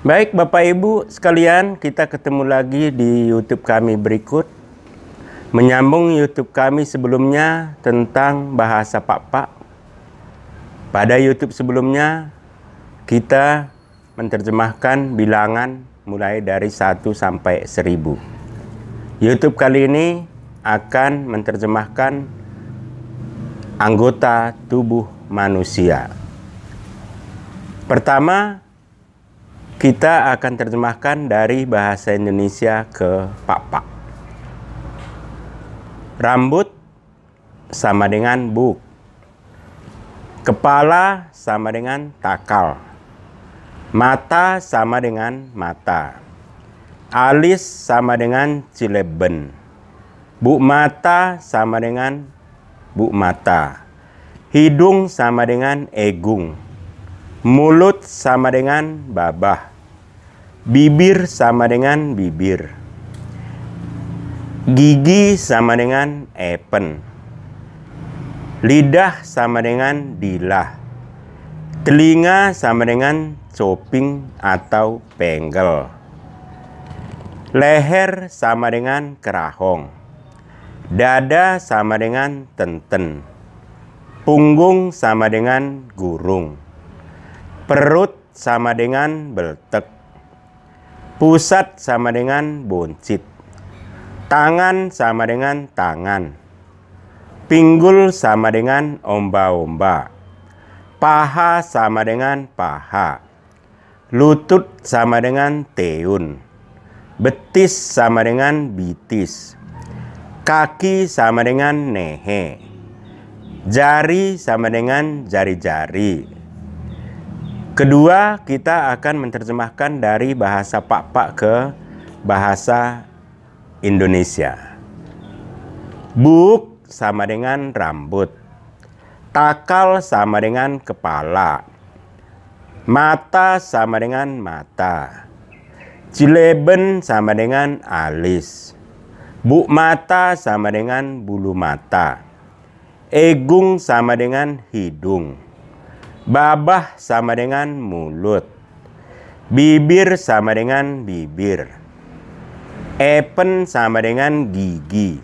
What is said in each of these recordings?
Baik Bapak Ibu sekalian, kita ketemu lagi di YouTube kami berikut. Menyambung YouTube kami sebelumnya tentang bahasa Pak Pak. Pada YouTube sebelumnya, kita menerjemahkan bilangan mulai dari 1 sampai 1000. YouTube kali ini akan menerjemahkan anggota tubuh manusia. Pertama, kita akan terjemahkan dari bahasa Indonesia ke Pak Rambut sama dengan buk. Kepala sama dengan takal. Mata sama dengan mata. Alis sama dengan cileben. Bu mata sama dengan bu mata. Hidung sama dengan egung Mulut sama dengan babah. Bibir sama dengan bibir. Gigi sama dengan epen. Lidah sama dengan dilah. Telinga sama dengan coping atau penggel. Leher sama dengan kerahong. Dada sama dengan tenten. Punggung sama dengan gurung. Perut sama dengan beltek. Pusat sama dengan buncit. Tangan sama dengan tangan. Pinggul sama dengan omba-omba. Paha sama dengan paha. Lutut sama dengan teun. Betis sama dengan bitis. Kaki sama dengan nehe. Jari sama dengan jari-jari Kedua, kita akan menerjemahkan dari bahasa Pak-Pak ke bahasa Indonesia. Buk sama dengan rambut. Takal sama dengan kepala. Mata sama dengan mata. Cileben sama dengan alis. buk mata sama dengan bulu mata. Egung sama dengan hidung Babah sama dengan mulut. Bibir sama dengan bibir. Epen sama dengan gigi.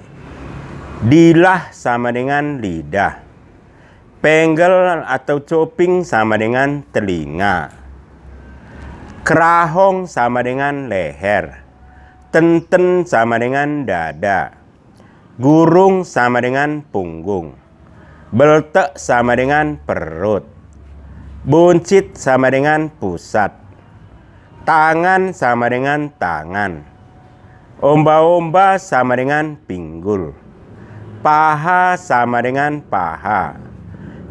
Dilah sama dengan lidah. Penggel atau coping sama dengan telinga. Kerahong sama dengan leher. Tenten sama dengan dada. Gurung sama dengan punggung. Beltek sama dengan perut Buncit sama dengan pusat. Tangan sama dengan tangan. Omba-omba sama dengan pinggul. Paha sama dengan paha.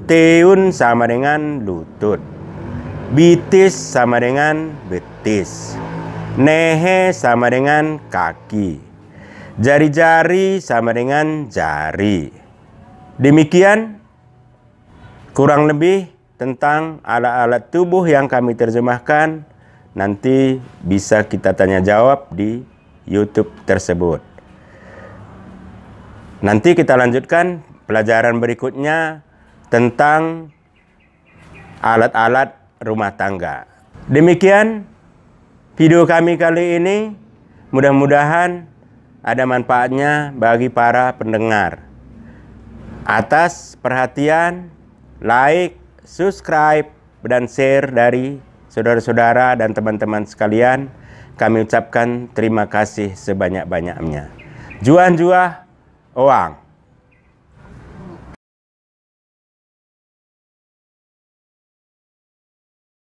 Teun sama dengan lutut. Bitis sama dengan betis. Nehe sama dengan kaki. Jari-jari sama dengan jari. Demikian kurang lebih tentang alat-alat tubuh yang kami terjemahkan nanti bisa kita tanya jawab di YouTube tersebut. Nanti kita lanjutkan pelajaran berikutnya tentang alat-alat rumah tangga. Demikian video kami kali ini. Mudah-mudahan ada manfaatnya bagi para pendengar. Atas perhatian, like, subscribe, dan share dari saudara-saudara dan teman-teman sekalian. Kami ucapkan terima kasih sebanyak-banyaknya. Juan jua oang.